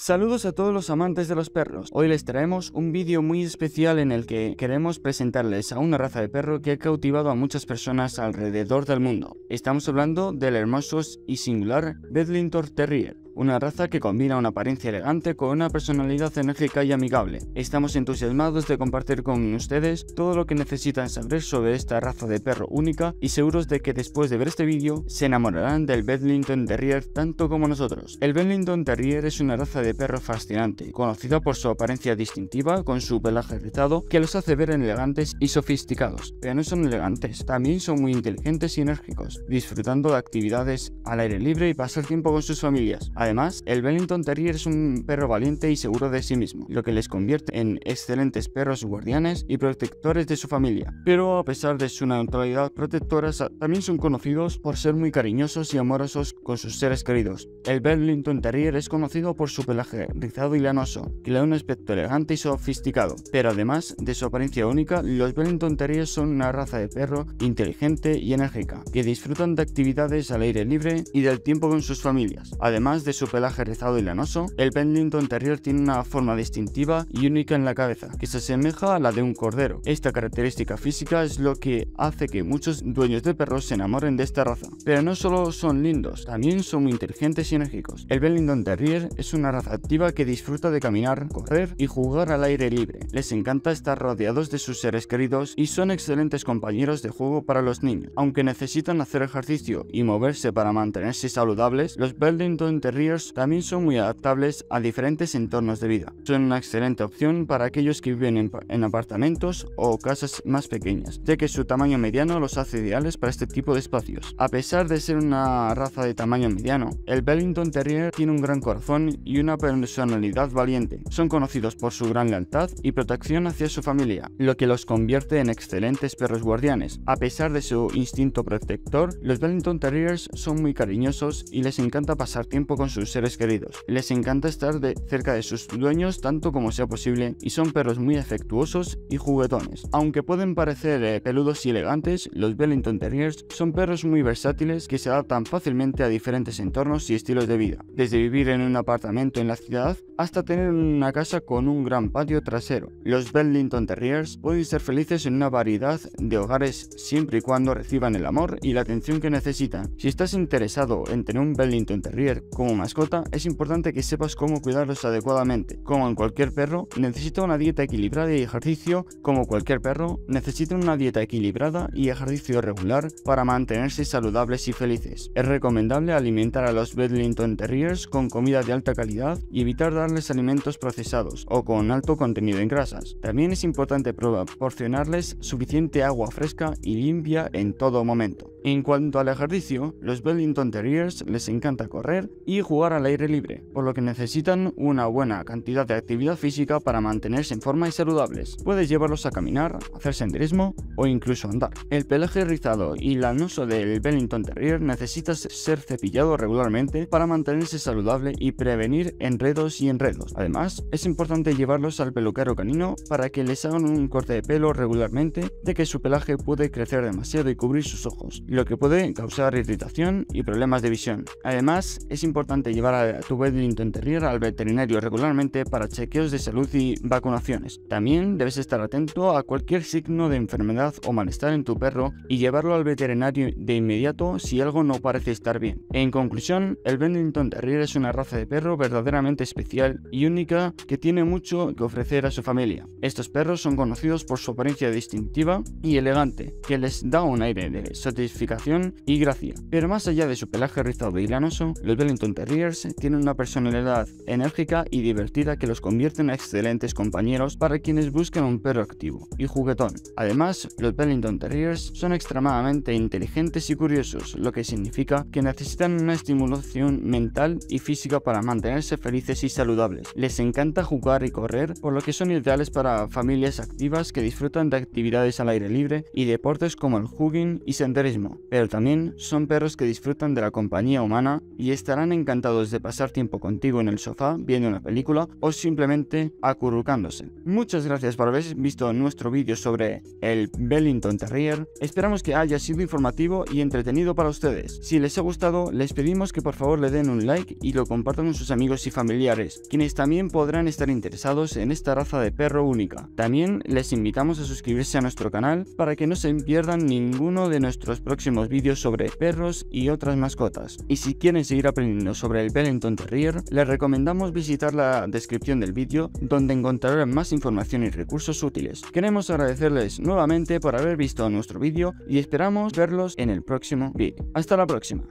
Saludos a todos los amantes de los perros. Hoy les traemos un vídeo muy especial en el que queremos presentarles a una raza de perro que ha cautivado a muchas personas alrededor del mundo. Estamos hablando del hermoso y singular Bedlington Terrier una raza que combina una apariencia elegante con una personalidad enérgica y amigable. Estamos entusiasmados de compartir con ustedes todo lo que necesitan saber sobre esta raza de perro única y seguros de que después de ver este vídeo se enamorarán del Bedlington Terrier tanto como nosotros. El Bedlington Terrier es una raza de perro fascinante, conocida por su apariencia distintiva con su pelaje rizado que los hace ver elegantes y sofisticados, pero no son elegantes, también son muy inteligentes y enérgicos, disfrutando de actividades al aire libre y pasar tiempo con sus familias. Además, el Wellington Terrier es un perro valiente y seguro de sí mismo, lo que les convierte en excelentes perros guardianes y protectores de su familia. Pero a pesar de su neutralidad protectora, también son conocidos por ser muy cariñosos y amorosos con sus seres queridos. El Wellington Terrier es conocido por su pelaje rizado y lanoso, que le da un aspecto elegante y sofisticado. Pero además de su apariencia única, los Wellington Terrier son una raza de perro inteligente y enérgica, que disfrutan de actividades al aire libre y del tiempo con sus familias, además su pelaje rezado y lanoso, el bellington Terrier tiene una forma distintiva y única en la cabeza, que se asemeja a la de un cordero. Esta característica física es lo que hace que muchos dueños de perros se enamoren de esta raza. Pero no solo son lindos, también son muy inteligentes y enérgicos. El Bellington Terrier es una raza activa que disfruta de caminar, correr y jugar al aire libre. Les encanta estar rodeados de sus seres queridos y son excelentes compañeros de juego para los niños. Aunque necesitan hacer ejercicio y moverse para mantenerse saludables, los Bellington Terrier también son muy adaptables a diferentes entornos de vida. Son una excelente opción para aquellos que viven en, apartamentos o casas más pequeñas, ya que su tamaño mediano los hace ideales para este tipo de espacios. A pesar de ser una raza de tamaño mediano, el Bellington Terrier tiene un gran corazón y una personalidad valiente. Son conocidos por su gran lealtad y protección hacia su familia, lo que los convierte en excelentes perros guardianes. A pesar de su instinto protector, los Bellington Terriers son muy cariñosos y les encanta pasar tiempo con sus seres queridos. Les encanta estar cerca de sus dueños tanto como sea posible y son perros muy afectuosos y juguetones. Aunque pueden parecer eh, peludos y elegantes, los Bellington Terriers son perros muy versátiles que se adaptan fácilmente a diferentes entornos y estilos de vida, desde vivir en un apartamento en la ciudad hasta tener una casa con un gran patio trasero. Los Bellington Terriers pueden ser felices en una variedad de hogares siempre y cuando reciban el amor y la atención que necesitan. Si estás interesado en tener un Bellington Terrier como mascota, es importante que sepas cómo cuidarlos adecuadamente. Como en cualquier perro, necesita una dieta equilibrada y ejercicio. Como cualquier perro, necesita una dieta equilibrada y ejercicio regular para mantenerse saludables y felices. Es recomendable alimentar a los Bedlington Terriers con comida de alta calidad y evitar darles alimentos procesados o con alto contenido en grasas. También es importante proporcionarles suficiente agua fresca y limpia en todo momento. En cuanto al ejercicio, los Bedlington Terriers les encanta correr y jugar al aire libre, por lo que necesitan una buena cantidad de actividad física para mantenerse en forma y saludables. Puedes llevarlos a caminar, hacer senderismo o incluso andar. El pelaje rizado y lanoso del Bellington Terrier necesita ser cepillado regularmente para mantenerse saludable y prevenir enredos y enredos. Además, es importante llevarlos al peluquero canino para que les hagan un corte de pelo regularmente, de que su pelaje puede crecer demasiado y cubrir sus ojos, lo que puede causar irritación y problemas de visión. Además, es importante llevar a tu Bedlington Terrier al veterinario regularmente para chequeos de salud y vacunaciones. También debes estar atento a cualquier signo de enfermedad o malestar en tu perro y llevarlo al veterinario de inmediato si algo no parece estar bien. En conclusión, el Bedlington Terrier es una raza de perro verdaderamente especial y única que tiene mucho que ofrecer a su familia. Estos perros son conocidos por su apariencia distintiva y elegante, que les da un aire de satisfacción y gracia. Pero más allá de su pelaje rizado y lanoso, los Bedlington Terrier Terriers tienen una personalidad enérgica y divertida que los convierte en excelentes compañeros para quienes busquen un perro activo y juguetón. Además, los Bellington Terriers son extremadamente inteligentes y curiosos, lo que significa que necesitan una estimulación mental y física para mantenerse felices y saludables. Les encanta jugar y correr, por lo que son ideales para familias activas que disfrutan de actividades al aire libre y deportes como el jogging y senderismo, pero también son perros que disfrutan de la compañía humana y estarán encantados de pasar tiempo contigo en el sofá, viendo una película o simplemente acurrucándose. Muchas gracias por haber visto nuestro vídeo sobre el Bellington Terrier. Esperamos que haya sido informativo y entretenido para ustedes. Si les ha gustado, les pedimos que por favor le den un like y lo compartan con sus amigos y familiares, quienes también podrán estar interesados en esta raza de perro única. También les invitamos a suscribirse a nuestro canal para que no se pierdan ninguno de nuestros próximos vídeos sobre perros y otras mascotas. Y si quieren seguir aprendiendo sobre sobre el Bellington Terrier, les recomendamos visitar la descripción del vídeo donde encontrarán más información y recursos útiles. Queremos agradecerles nuevamente por haber visto nuestro vídeo y esperamos verlos en el próximo vídeo. Hasta la próxima.